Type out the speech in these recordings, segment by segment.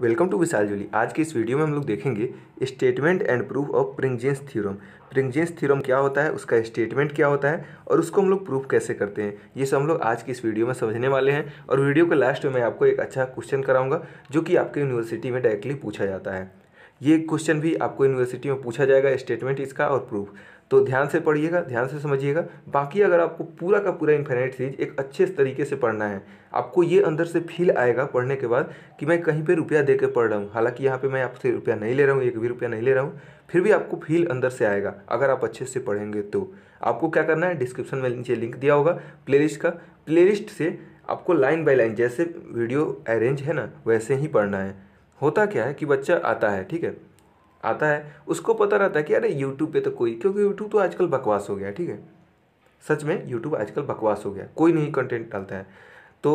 welcome to विशाल जूली आज की इस वीडियो में हम लोग देखेंगे statement and proof of Pringsheim's theorem Pringsheim's theorem क्या होता है उसका स्टेटमेंट क्या होता है और उसको हम लोग प्रूफ कैसे करते हैं ये सब हम लोग आज की इस वीडियो में समझने वाले हैं और वीडियो के लास्ट में मैं आपको एक अच्छा क्वेश्चन कराऊंगा जो कि आपके यूनिवर्सिटी में डायरेक्टली पूछा जाता है ये क्वेश्चन भी आपको यूनिवर्सिटी में पूछा जाएगा स्टेटमेंट इसका और प्रूफ तो ध्यान से पढ़िएगा ध्यान से समझिएगा बाकी अगर आपको पूरा का पूरा इन्फेनाइट सीरीज एक अच्छे तरीके से पढ़ना है आपको ये अंदर से फील आएगा पढ़ने के बाद कि मैं कहीं पे रुपया दे के पढ़ रहा हूँ हालांकि यहाँ पे मैं आपसे रुपया नहीं ले रहा हूँ एक भी रुपया नहीं ले रहा हूँ फिर भी आपको फील अंदर से आएगा अगर आप अच्छे से पढ़ेंगे तो आपको क्या करना है डिस्क्रिप्शन में नीचे लिंक दिया होगा प्ले का प्ले से आपको लाइन बाई लाइन जैसे वीडियो अरेंज है ना वैसे ही पढ़ना है होता क्या है कि बच्चा आता है ठीक है आता है उसको पता रहता है कि अरे यूट्यूब पे तो कोई क्योंकि यूट्यूब तो आजकल बकवास हो गया ठीक है सच में यूट्यूब आजकल बकवास हो गया कोई नहीं कंटेंट डालता है तो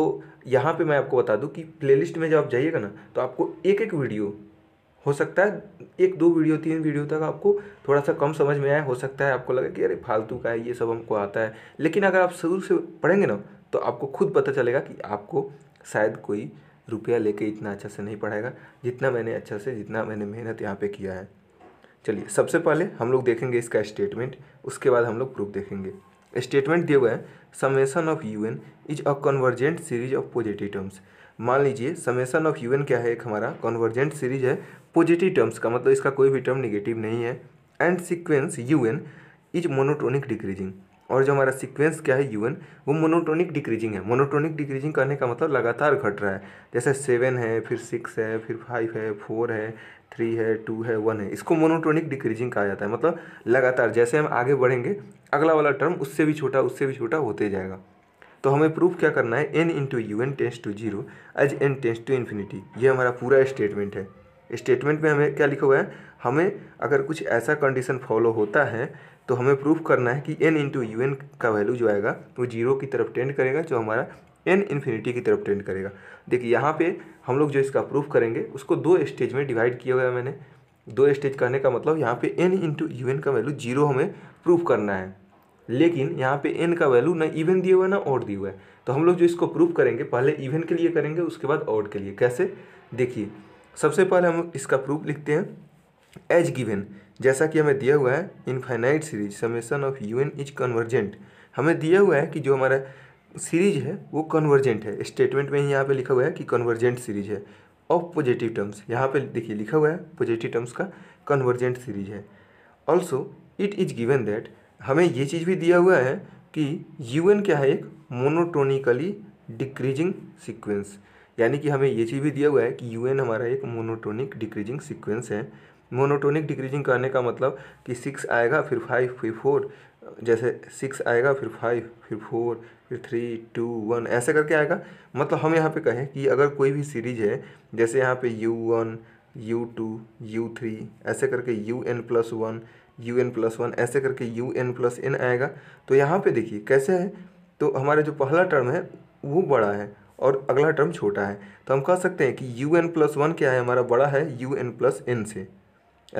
यहाँ पे मैं आपको बता दूँ कि प्लेलिस्ट में जब आप जाइएगा ना तो आपको एक एक वीडियो हो सकता है एक दो वीडियो तीन वीडियो तक आपको थोड़ा सा कम समझ में आए हो सकता है आपको लगे कि अरे फालतू का है ये सब हमको आता है लेकिन अगर आप शुरू से पढ़ेंगे ना तो आपको खुद पता चलेगा कि आपको शायद कोई रुपया लेके इतना अच्छा से नहीं पढ़ाएगा जितना मैंने अच्छा से जितना मैंने मेहनत यहाँ पे किया है चलिए सबसे पहले हम लोग देखेंगे इसका स्टेटमेंट उसके बाद हम लोग प्रूफ देखेंगे स्टेटमेंट दिए हुए हैं summation of u n is a convergent series of positive terms मान लीजिए समेसन ऑफ यू एन क्या है एक हमारा कन्वर्जेंट सीरीज है पॉजिटिव टर्म्स का मतलब इसका कोई भी टर्म निगेटिव नहीं है and sequence u n is monotonic decreasing और जो हमारा सीक्वेंस क्या है यू एन वो मोनोटोनिक डिक्रीजिंग है मोनोटोनिक डिक्रीजिंग करने का मतलब लगातार घट रहा है जैसे सेवन है फिर सिक्स है फिर फाइव है फोर है थ्री है टू है वन है इसको मोनोटोनिक डिक्रीजिंग कहा जाता है मतलब लगातार जैसे हम आगे बढ़ेंगे अगला वाला टर्म उससे भी छोटा उससे भी छोटा होते जाएगा तो हमें प्रूफ क्या करना है n into u n tends to zero as n tends to infinity ये हमारा पूरा स्टेटमेंट है स्टेटमेंट में हमें क्या लिखा हुआ है हमें अगर कुछ ऐसा कंडीशन फॉलो होता है तो हमें प्रूफ करना है कि एन इंटू यू एन का वैल्यू जो आएगा वो जीरो की तरफ टेंड करेगा जो हमारा एन इन्फिनिटी की तरफ टेंड करेगा देखिए यहाँ पे हम लोग जो इसका प्रूफ करेंगे उसको दो स्टेज में डिवाइड किया हुआ है मैंने दो स्टेज करने का मतलब यहाँ पे एन इंटू यू एन का वैल्यू जीरो हमें प्रूफ करना है लेकिन यहाँ पे एन का वैल्यू ना इवन दिया हुआ है ना ऑड दिया हुआ है तो हम लोग जो इसको प्रूफ करेंगे पहले इवन के लिए करेंगे उसके बाद ऑड के लिए कैसे देखिए सबसे पहले हम इसका प्रूफ लिखते हैं एज गिवेन जैसा कि हमें दिया हुआ है infinite series summation of u n is convergent हमें दिया हुआ है कि जो हमारा सीरीज है वो कन्वर्जेंट है स्टेटमेंट में ही यहाँ पे लिखा हुआ है कि कन्वर्जेंट सीरीज है ऑफ पॉजिटिव टर्म्स यहाँ पे देखिए लिखा हुआ है पॉजिटिव टर्म्स का कन्वर्जेंट सीरीज है also it is given that हमें ये चीज़ भी दिया हुआ है कि यू क्या है एक मोनोटोनिकली डिक्रीजिंग सिक्वेंस यानी कि हमें ये चीज़ भी दिया हुआ है कि यू हमारा एक मोनोटोनिक डिक्रीजिंग सिक्वेंस है मोनोटोनिक डिक्रीजिंग करने का मतलब कि सिक्स आएगा फिर फाइव फिर फोर जैसे सिक्स आएगा फिर फाइव फिर फोर फिर थ्री टू वन ऐसे करके आएगा मतलब हम यहाँ पे कहें कि अगर कोई भी सीरीज है जैसे यहाँ पे u one u two u three ऐसे करके u n plus one u n plus one ऐसे करके यू एन प्लस एन आएगा तो यहाँ पे देखिए कैसे है तो हमारा जो पहला टर्म है वो बड़ा है और अगला टर्म छोटा है तो हम कह सकते हैं कि यू एन प्लस वन क्या है हमारा बड़ा है यू एन प्लस एन से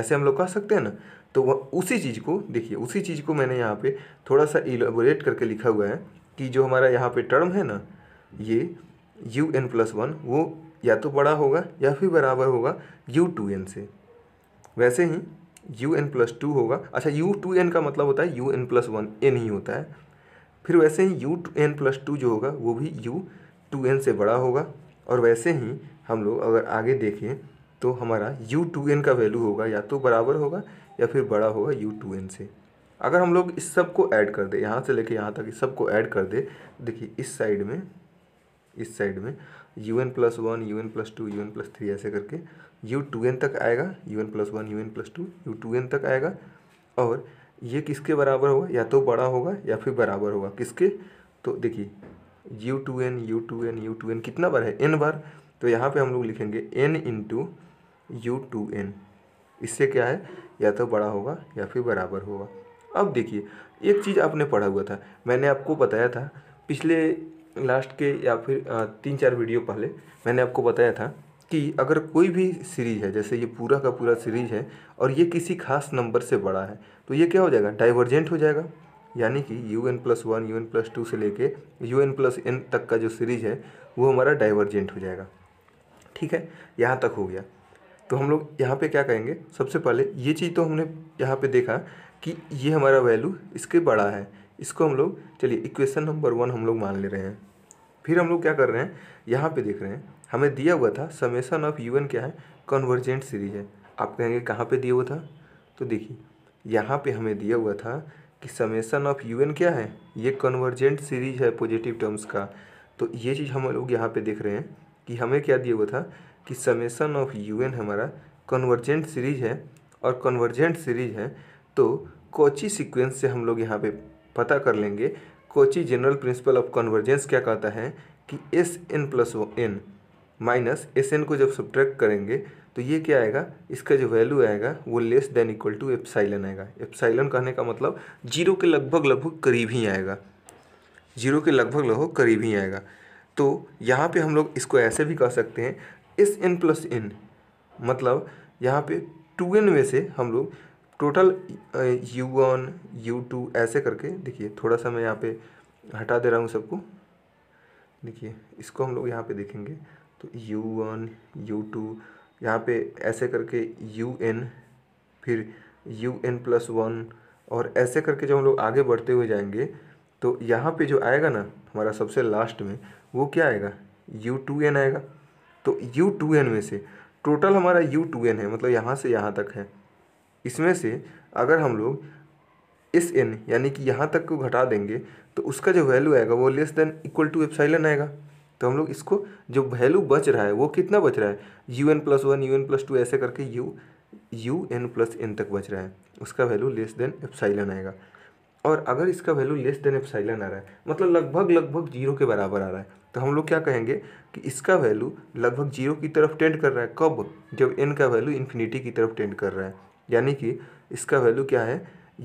ऐसे हम लोग कह सकते हैं ना तो वह उसी चीज़ को देखिए उसी चीज़ को मैंने यहाँ पे थोड़ा सा इलेबोरेट करके लिखा हुआ है कि जो हमारा यहाँ पे टर्म है ना ये यू एन प्लस वन वो या तो बड़ा होगा या फिर बराबर होगा यू टू एन से वैसे ही यू एन प्लस टू होगा अच्छा यू टू एन का मतलब होता है u n plus one n ही होता है फिर वैसे ही u two n plus two जो होगा वो भी यू टू एन से बड़ा होगा और वैसे ही हम लोग अगर आगे देखें तो हमारा यू टू एन का वैल्यू होगा या तो बराबर होगा या फिर बड़ा होगा यू टू एन से अगर हम लोग इस सब को ऐड कर दे यहाँ से लेके यहाँ तक इस सब को ऐड कर दे देखिए इस साइड में इस साइड में u n plus one u n plus two u n plus three ऐसे करके यू टू एन तक आएगा u n plus one u n plus two u two n तक आएगा और ये किसके बराबर होगा या तो बड़ा होगा या फिर बराबर होगा किसके तो देखिए u two n u two n u two n कितना बार है एन बार तो यहाँ पे हम लोग लिखेंगे n into u two n इससे क्या है या तो बड़ा होगा या फिर बराबर होगा अब देखिए एक चीज़ आपने पढ़ा हुआ था मैंने आपको बताया था पिछले लास्ट के या फिर तीन चार वीडियो पहले मैंने आपको बताया था कि अगर कोई भी सीरीज है जैसे ये पूरा का पूरा सीरीज है और ये किसी खास नंबर से बड़ा है तो ये क्या हो जाएगा डाइवर्जेंट हो जाएगा यानी कि u n plus one u n plus two से लेके यू एन प्लस एन तक का जो सीरीज है वो हमारा डाइवर्जेंट हो जाएगा ठीक है यहाँ तक हो गया तो हम लोग यहाँ पे क्या कहेंगे सबसे पहले ये चीज़ तो हमने यहाँ पे देखा कि ये हमारा वैल्यू इसके बड़ा है इसको हम लोग चलिए इक्वेशन नंबर वन हम लोग मान ले रहे हैं फिर हम लोग क्या कर रहे हैं यहाँ पे देख रहे हैं हमें दिया हुआ था समेसन ऑफ यू क्या है कन्वर्जेंट सीरीज है आप कहेंगे कहाँ पर दिया हुआ था तो देखिए यहाँ पर हमें दिया हुआ था कि समेसन ऑफ यू क्या है ये कन्वर्जेंट सीरीज है पॉजिटिव टर्म्स का तो ये चीज़ हम लोग यहाँ पे देख रहे हैं कि हमें क्या दिया हुआ था कि समेसन ऑफ यू एन हमारा कन्वर्जेंट सीरीज है और कन्वर्जेंट सीरीज है तो कोची सीक्वेंस से हम लोग यहाँ पे पता कर लेंगे Cauchy general principle of convergence क्या कहता है कि एस एन प्लस वो एन माइनस एस एन को जब सब्ट्रैक्ट करेंगे तो ये क्या आएगा इसका जो वैल्यू आएगा वो less than equal to epsilon आएगा एप्साइलन कहने का मतलब जीरो के लगभग लगभग करीब ही आएगा जीरो के लगभग लगभग करीब ही आएगा तो यहाँ पे हम लोग इसको ऐसे भी कह सकते हैं इस एन प्लस एन मतलब यहाँ पे टू एन में से हम लोग total u one u two ऐसे करके देखिए थोड़ा सा मैं यहाँ पे हटा दे रहा हूँ सबको देखिए इसको हम लोग यहाँ पे देखेंगे तो यू वन यू टू यहाँ पे ऐसे करके यू एन फिर यू एन प्लस वन और ऐसे करके जब हम लोग आगे बढ़ते हुए जाएंगे तो यहाँ पे जो आएगा ना हमारा सबसे लास्ट में वो क्या आएगा यू टू एन आएगा तो यू टू एन में से टोटल हमारा यू टू एन है मतलब यहाँ से यहाँ तक है इसमें से अगर हम लोग इस एन यानी कि यहाँ तक को घटा देंगे तो उसका जो वैल्यू आएगा वो less than equal to epsilon आएगा तो हम लोग इसको जो वैल्यू बच रहा है वो कितना बच रहा है u n plus one u n plus two ऐसे करके u u n plus n तक बच रहा है उसका वैल्यू लेस देन एप्साइलन आएगा और अगर इसका वैल्यू लेस देन एप्साइलन आ रहा है मतलब लगभग लगभग जीरो के बराबर आ रहा है तो हम लोग क्या कहेंगे कि इसका वैल्यू लगभग जीरो की तरफ टेंड कर रहा है कब जब एन का वैल्यू इन्फिनिटी की तरफ टेंड कर रहा है यानी कि इसका वैल्यू क्या है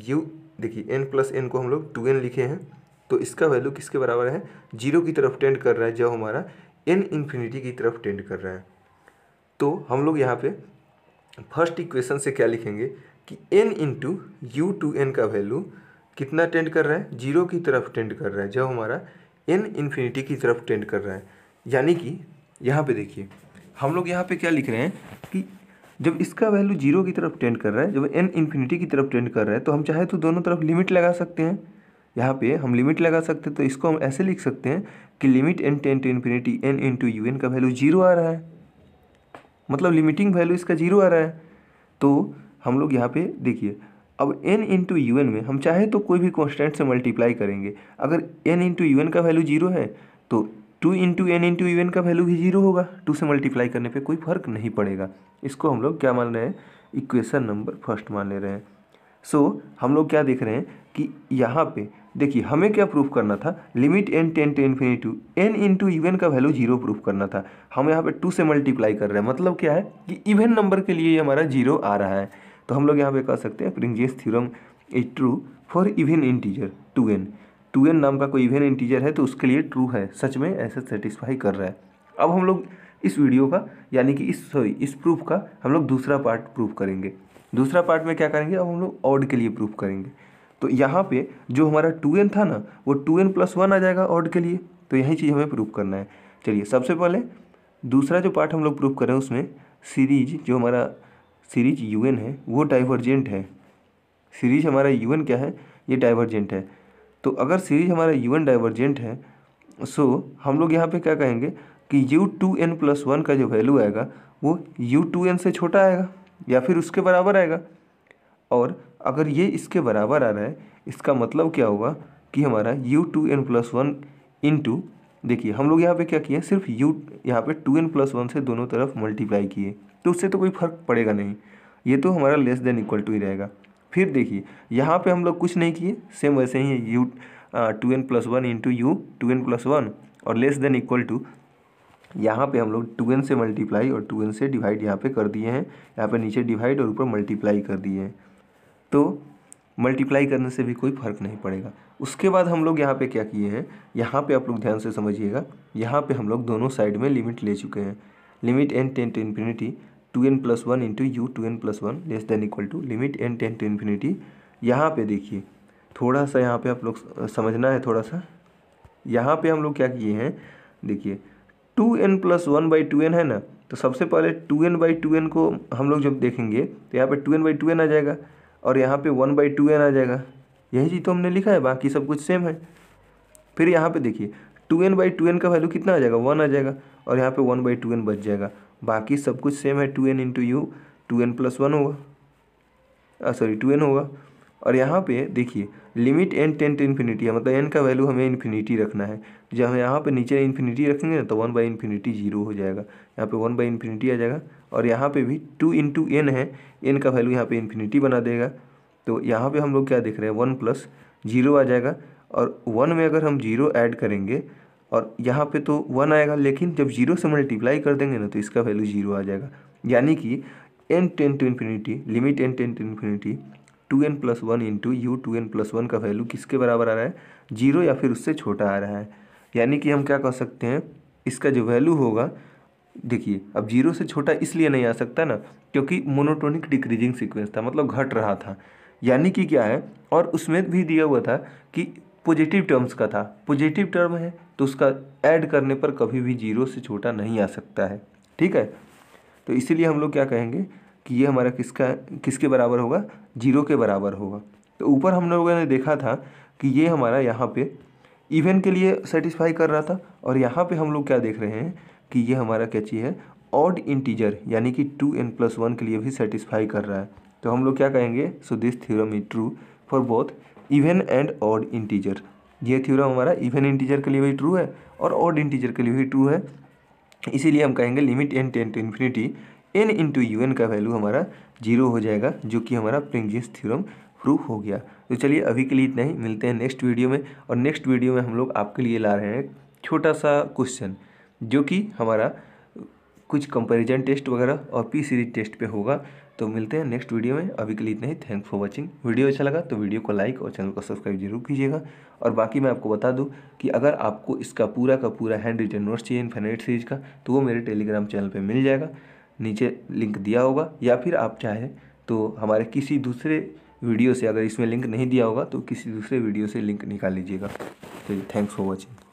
यू देखिए एन प्लस एन को हम लोग टू एन लिखे हैं तो इसका वैल्यू किसके बराबर है जीरो की तरफ टेंड कर रहा है जब हमारा एन इन्फिनिटी की तरफ टेंड कर रहा है तो हम लोग यहाँ पर फर्स्ट इक्वेशन से क्या लिखेंगे कि n into u two n का वैल्यू कितना टेंड कर रहा है जीरो की तरफ टेंड कर रहा है जब हमारा एन इन्फिनिटी की तरफ टेंड कर रहा है यानी कि यहाँ पे देखिए हम लोग यहाँ पे क्या लिख रहे हैं कि जब इसका वैल्यू जीरो की तरफ टेंड कर रहा है जब एन इन्फिनिटी की तरफ टेंड कर रहा है तो हम चाहे तो दोनों तरफ लिमिट लगा सकते हैं यहाँ पे हम लिमिट लगा सकते हैं तो इसको हम ऐसे लिख सकते हैं कि limit n tends to infinity n into u n का वैल्यू जीरो आ रहा है मतलब लिमिटिंग वैल्यू इसका जीरो आ रहा है तो हम लोग यहाँ पे देखिए अब n इंटू यू में हम चाहे तो कोई भी कॉन्स्टेंट से मल्टीप्लाई करेंगे अगर n इंटू यू का वैल्यू जीरो है तो two into n into u का वैल्यू भी जीरो होगा टू से मल्टीप्लाई करने पे कोई फर्क नहीं पड़ेगा इसको हम लोग क्या मान रहे हैं इक्वेशन नंबर फर्स्ट मान ले रहे हैं सो so, हम लोग क्या देख रहे हैं कि यहाँ पे देखिए हमें क्या प्रूफ करना था limit n tends to two n into even का वैल्यू जीरो प्रूफ करना था हम यहाँ पे टू से मल्टीप्लाई कर रहे हैं मतलब क्या है कि इवन नंबर के लिए हमारा जीरो आ रहा है तो हम लोग यहाँ पे कह सकते हैं Pringsheim's theorem is true for even integer two n two n नाम का कोई इवन इंटीजर है तो उसके लिए ट्रू है सच में ऐसा सेटिस्फाई कर रहा है अब हम लोग इस वीडियो का यानी कि इस सॉरी इस प्रूफ का हम लोग दूसरा पार्ट प्रूफ करेंगे दूसरा पार्ट में क्या करेंगे अब हम लोग ऑड के लिए प्रूफ करेंगे तो यहाँ पे जो हमारा टू एन था ना वो टू एन प्लस वन आ जाएगा ऑड के लिए तो यही चीज़ हमें प्रूफ करना है चलिए सबसे पहले दूसरा जो पार्ट हम लोग प्रूफ करें उसमें सीरीज जो हमारा सीरीज एन है वो डाइवर्जेंट है सीरीज हमारा एन क्या है ये डाइवर्जेंट है तो अगर सीरीज हमारा एन डाइवर्जेंट है सो हम लोग यहाँ पे क्या कहेंगे कि u two n plus one का जो वैल्यू आएगा वो यू टू एन से छोटा आएगा या फिर उसके बराबर आएगा और अगर ये इसके बराबर आ रहा है इसका मतलब क्या होगा कि हमारा u two n plus one into देखिए हम लोग यहाँ पे क्या किए सिर्फ यू यहाँ पे टू एन प्लस वन से दोनों तरफ मल्टीप्लाई किए तो उससे तो कोई फ़र्क पड़ेगा नहीं ये तो हमारा लेस देन इक्वल टू ही रहेगा फिर देखिए यहाँ पे हम लोग कुछ नहीं किए सेम वैसे ही u two n plus one into u two n plus one और लेस देन इक्वल टू यहाँ पे हम लोग टू एन से मल्टीप्लाई और टू एन से डिवाइड यहाँ पे कर दिए हैं यहाँ पे नीचे डिवाइड और ऊपर मल्टीप्लाई कर दिए हैं तो मल्टीप्लाई करने से भी कोई फ़र्क नहीं पड़ेगा उसके बाद हम लोग यहाँ पे क्या किए हैं यहाँ पे आप लोग ध्यान से समझिएगा यहाँ पे हम लोग दोनों साइड में लिमिट ले चुके हैं limit n tends to infinity two n plus one into u two n plus one less than equal to limit n tends to infinity यहाँ पे देखिए थोड़ा सा यहाँ पे आप लोग समझना है थोड़ा सा यहाँ पे हम लोग क्या किए हैं देखिए two n plus one by two n है ना तो सबसे पहले two n by two n को हम लोग जब देखेंगे तो यहाँ पे two n by two n आ जाएगा और यहाँ पे वन बाई टू एन आ जाएगा यही चीज़ तो हमने लिखा है बाकी सब कुछ सेम है फिर यहाँ पे देखिए two n by two n का वैल्यू कितना आ जाएगा वन आ जाएगा और यहाँ पे वन बाई टू एन बच जाएगा बाकी सब कुछ सेम है two n into u two n plus one होगा सॉरी टू एन होगा और यहाँ पे देखिए limit n tends to infinity है मतलब एन का वैल्यू हमें इन्फिनिटी रखना है जब हम यहाँ पे नीचे इन्फिनिटी रखेंगे ना तो वन बाई इन्फिनिटी जीरो हो जाएगा यहाँ पे वन बाई इन्फिनिटी आ जाएगा और यहाँ पे भी टू इंटू एन है एन का वैल्यू यहाँ पे इन्फिनिटी बना देगा तो यहाँ पे हम लोग क्या देख रहे हैं वन प्लस जीरो आ जाएगा और वन में अगर हम जीरो ऐड करेंगे और यहाँ पे तो वन आएगा लेकिन जब जीरो से मल्टीप्लाई कर देंगे ना तो इसका वैल्यू जीरो आ जाएगा यानी कि n tends to infinity limit n tends to infinity two n plus one into u two n plus one का वैल्यू किसके बराबर आ रहा है जीरो या फिर उससे छोटा आ रहा है यानी कि हम क्या कर सकते हैं इसका जो वैल्यू होगा देखिए अब जीरो से छोटा इसलिए नहीं आ सकता ना क्योंकि मोनोटोनिक डिक्रीजिंग सिक्वेंस था मतलब घट रहा था यानी कि क्या है और उसमें भी दिया हुआ था कि पॉजिटिव टर्म्स का था पॉजिटिव टर्म है तो उसका ऐड करने पर कभी भी जीरो से छोटा नहीं आ सकता है ठीक है तो इसीलिए हम लोग क्या कहेंगे कि ये हमारा किसका किसके बराबर होगा जीरो के बराबर होगा तो ऊपर हम लोगों ने देखा था कि ये हमारा यहाँ पे इवेंट के लिए सेटिस्फाई कर रहा था और यहाँ पे हम लोग क्या देख रहे हैं कि ये हमारा क्या चीज़ है ऑड इंटीजर यानी कि टू एन प्लस वन के लिए भी सेटिस्फाई कर रहा है तो हम लोग क्या कहेंगे so this theorem is true for both even and odd integer ये थ्योरम हमारा इवन इंटीजर के लिए भी ट्रू है और ऑड इंटीजर के लिए भी ट्रू है इसीलिए हम कहेंगे limit n tends to infinity n into u n का वैल्यू हमारा जीरो हो जाएगा जो कि हमारा प्रिंगजिस थ्योरम प्रूफ हो गया तो चलिए अभी के लिए इतना ही मिलते हैं नेक्स्ट वीडियो में और नेक्स्ट वीडियो में हम लोग आपके लिए ला रहे हैं छोटा सा क्वेश्चन जो कि हमारा कुछ कंपेरिजन टेस्ट वगैरह और पी सीरीज टेस्ट पे होगा तो मिलते हैं नेक्स्ट वीडियो में अभी के लिए इतना ही थैंक्स फॉर वॉचिंग वीडियो अच्छा लगा तो वीडियो को लाइक और चैनल को सब्सक्राइब जरूर कीजिएगा और बाकी मैं आपको बता दूं कि अगर आपको इसका पूरा का पूरा हैंड रिटर्न नोट्स चाहिए इन्फेनेट सीरीज का तो वो मेरे टेलीग्राम चैनल पर मिल जाएगा नीचे लिंक दिया होगा या फिर आप चाहें तो हमारे किसी दूसरे वीडियो से अगर इसमें लिंक नहीं दिया होगा तो किसी दूसरे वीडियो से लिंक निकाल लीजिएगा तो थैंक्स फॉर वॉचिंग